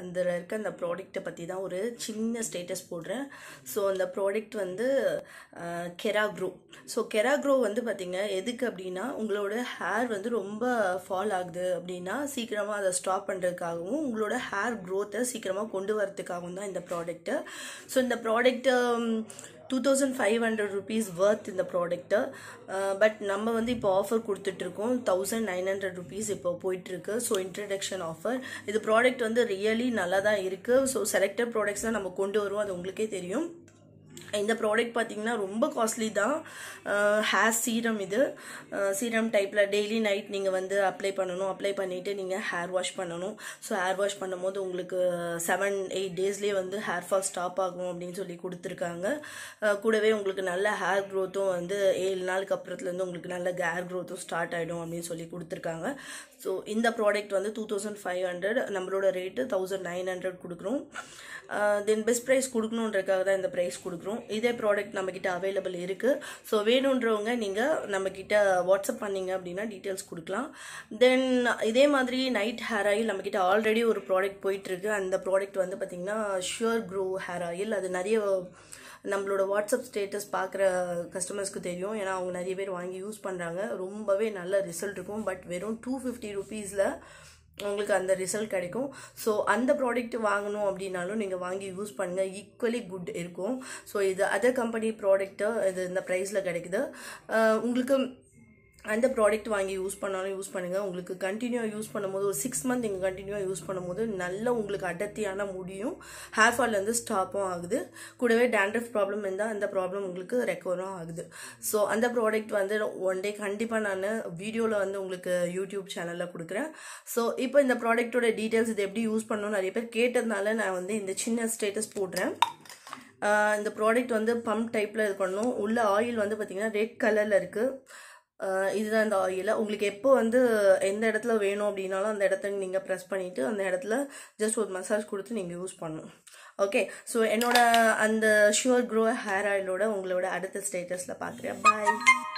அந்த இருக்க அந்த ப்ராடக்ட்டை பற்றி தான் ஒரு சின்ன ஸ்டேட்டஸ் போடுறேன் ஸோ அந்த ப்ராடக்ட் வந்து கெராக்ரோ ஸோ கெராக்ரோ வந்து பார்த்தீங்க எதுக்கு அப்படின்னா உங்களோட ஹேர் வந்து ரொம்ப ஃபால் ஆகுது அப்படின்னா சீக்கிரமாக அதை ஸ்டாப் பண்ணுறதுக்காகவும் உங்களோட ஹேர் க்ரோத்தை சீக்கிரமாக கொண்டு வரதுக்காகவும் தான் இந்த ப்ராடக்ட்டு ஸோ இந்த product two thousand five hundred rupees worth இந்த ப்ராடக்ட்டு பட் நம்ம வந்து இப்போ ஆஃபர் கொடுத்துட்ருக்கோம் தௌசண்ட் நைன் ஹண்ட்ரட் ருபீஸ் இப்போ போயிட்டுருக்கு ஸோ இன்ட்ரடக்ஷன் ஆஃபர் இது ப்ராடக்ட் வந்து ரியலி நல்லா தான் இருக்குது ஸோ செலக்டட் ப்ராடக்ட்ஸ் தான் நம்ம கொண்டு வருவோம் அது உங்களுக்கே தெரியும் இந்த ப்ராடக்ட் பார்த்தீங்கன்னா ரொம்ப காஸ்ட்லி தான் ஹேர் சீரம் இது சீரம் டைப்பில் டெய்லி நைட் நீங்கள் வந்து அப்ளை பண்ணணும் அப்ளை பண்ணிவிட்டு நீங்கள் ஹேர் வாஷ் பண்ணணும் ஸோ ஹேர் வாஷ் பண்ணும்போது உங்களுக்கு செவன் எயிட் டேஸ்லேயே வந்து ஹேர் ஃபால் ஸ்டாப் ஆகும் அப்படின்னு சொல்லி கொடுத்துருக்காங்க கூடவே உங்களுக்கு நல்ல ஹேர் க்ரோத்தும் வந்து ஏழு நாளுக்கு அப்புறத்துலேருந்து உங்களுக்கு நல்ல ஹேர் க்ரோத்தும் ஸ்டார்ட் ஆகிடும் அப்படின்னு சொல்லி கொடுத்துருக்காங்க ஸோ இந்த ப்ராடக்ட் வந்து டூ தௌசண்ட் ஃபைவ் ஹண்ட்ரட் நம்மளோட ரேட்டு தௌசண்ட் நைன் ஹண்ட்ரட் கொடுக்குறோம் தென் பெஸ்ட் ப்ரைஸ் கொடுக்கணுன்றக்காக தான் இந்த ப்ரைஸ் கொடுக்குறோம் இதே ப்ராடக்ட் நம்மக்கிட்ட அவைலபிள் இருக்குது ஸோ வேணுன்றவங்க நீங்கள் நம்மக்கிட்ட வாட்ஸ்அப் பண்ணிங்க அப்படின்னா டீட்டெயில்ஸ் கொடுக்கலாம் தென் இதே மாதிரி நைட் ஹேர் ஆயில் நம்மக்கிட்ட ஆல்ரெடி ஒரு ப்ராடக்ட் போயிட்டுருக்கு அந்த ப்ராடக்ட் வந்து பார்த்திங்கன்னா ஷுர் க்ரோ ஹேர் ஆயில் அது நிறைய நம்மளோட வாட்ஸ்அப் ஸ்டேட்டஸ் பார்க்குற கஸ்டமர்ஸ்க்கு தெரியும் ஏன்னா அவங்க நிறைய பேர் வாங்கி யூஸ் பண்ணுறாங்க ரொம்பவே நல்ல ரிசல்ட் இருக்கும் பட் வெறும் டூ ஃபிஃப்டி ருபீஸில் உங்களுக்கு அந்த ரிசல்ட் கிடைக்கும் ஸோ அந்த ப்ராடக்ட் வாங்கணும் அப்படின்னாலும் நீங்கள் வாங்கி யூஸ் பண்ணுங்கள் ஈக்குவலி குட் இருக்கும் ஸோ இது அதர் கம்பெனி ப்ராடக்ட்டு இது இந்த ப்ரைஸில் கிடைக்குது உங்களுக்கு அந்த ப்ராடக்ட் வாங்கி யூஸ் பண்ணாலும் யூஸ் பண்ணுங்கள் உங்களுக்கு கண்டினியூவாக யூஸ் பண்ணும்போது ஒரு சிக்ஸ் மந்த் நீங்கள் கண்டினியூவாக யூஸ் பண்ணும்போது நல்ல உங்களுக்கு அடர்த்தியான முடியும் ஹேர் ஃபால்லேருந்து ஸ்டாப்பும் ஆகுது கூடவே டேண்ட்ரஃப் ப்ராப்ளம் இருந்தால் அந்த ப்ராப்ளம் உங்களுக்கு ரெக்கவரும் ஆகுது ஸோ அந்த ப்ராடக்ட் வந்து ஒன் டே கண்டிப்பாக நான் வீடியோவில் வந்து உங்களுக்கு யூடியூப் சேனலில் கொடுக்குறேன் ஸோ இப்போ இந்த ப்ராடக்ட்டோட டீட்டெயில்ஸ் இது எப்படி யூஸ் பண்ணணும்னு நிறைய பேர் கேட்டதுனால நான் வந்து இந்த சின்ன ஸ்டேட்டஸ் போடுறேன் இந்த ப்ராடக்ட் வந்து பம்ப் டைப்பில் இது பண்ணணும் உள்ள ஆயில் வந்து பார்த்திங்கன்னா ரெட் கலரில் இருக்குது இதுதான் இந்த ஆயில் உங்களுக்கு எப்போ வந்து எந்த இடத்துல வேணும் அப்படின்னாலும் அந்த இடத்த நீங்கள் ப்ரெஸ் பண்ணிவிட்டு அந்த இடத்துல ஜஸ்ட் ஒரு மசாஜ் கொடுத்து நீங்கள் யூஸ் பண்ணணும் ஓகே ஸோ என்னோட அந்த ஷுவர் க்ரோ ஹேர் ஆயிலோட உங்களோட அடுத்த ஸ்டேட்டஸில் பார்க்குறேன் பாய்